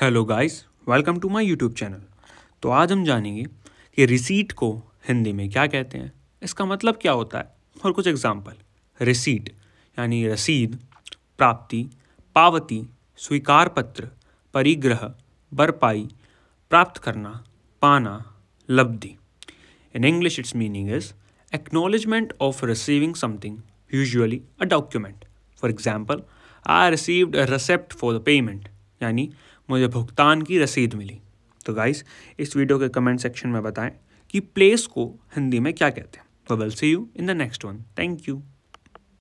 hello guys welcome to my YouTube channel तो आज हम जानेंगे कि रिसीट को हिंदी में क्या कहते हैं इसका मतलब क्या होता है और कुछ एग्जांपल रिसीट यानी रसीद प्राप्ति पावती स्वीकार पत्र परिग्रह भरपाई प्राप्त करना पाना लब्धि in English it's meaning is acknowledgement of receiving something usually a document for example I received a receipt for the payment यानी मुझे भुगतान की रसीद मिली तो गाइस इस वीडियो के कमेंट सेक्शन में बताएं कि प्लेस को हिंदी में क्या कहते हैं तो will see you in the next one thank you